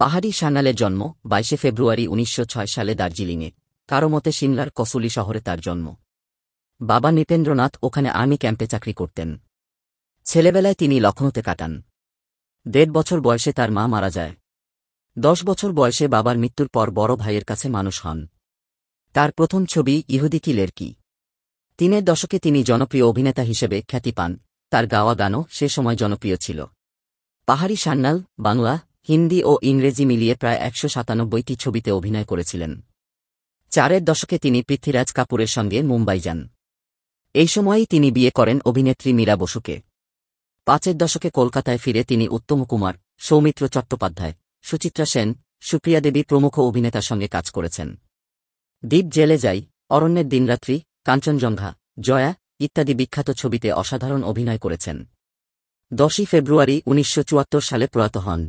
পাহাড়ি সাঙ্গালে জন্ম বাইশে ফেব্রুয়ারি উনিশশো সালে দার্জিলিংয়ে কারো মতে সিমলার কসুলি শহরে তার জন্ম বাবা নৃপেন্দ্রনাথ ওখানে আর্মি ক্যাম্পে চাকরি করতেন ছেলেবেলায় তিনি লখনৌতে কাটান দেড় বছর বয়সে তার মা মারা যায় দশ বছর বয়সে বাবার মৃত্যুর পর বড় ভাইয়ের কাছে মানুষ হন তার প্রথম ছবি ইহুদি কি লেরকি তিনের দশকে তিনি জনপ্রিয় অভিনেতা হিসেবে খ্যাতি পান তার গাওয়া গানও সে সময় জনপ্রিয় ছিল পাহাড়ি সান্নাল বাংলা হিন্দি ও ইংরেজি মিলিয়ে প্রায় একশো সাতানব্বইটি ছবিতে অভিনয় করেছিলেন চারের দশকে তিনি পৃথ্বীরাজ কাপুরের সঙ্গে মুম্বাই যান এই সময়ই তিনি বিয়ে করেন অভিনেত্রী মীরা বসুকে পাঁচের দশকে কলকাতায় ফিরে তিনি উত্তম কুমার সৌমিত্র চট্টোপাধ্যায় সুচিত্রা সেন সুপ্রিয়া দেবী প্রমুখ অভিনেতার সঙ্গে কাজ করেছেন দ্বীপ জেলে যাই অরণ্যের দিনরাত্রি কাঞ্চনজঙ্ঘা জয়া ইত্যাদি বিখ্যাত ছবিতে অসাধারণ অভিনয় করেছেন দশই ফেব্রুয়ারি উনিশশো সালে প্রয়াত হন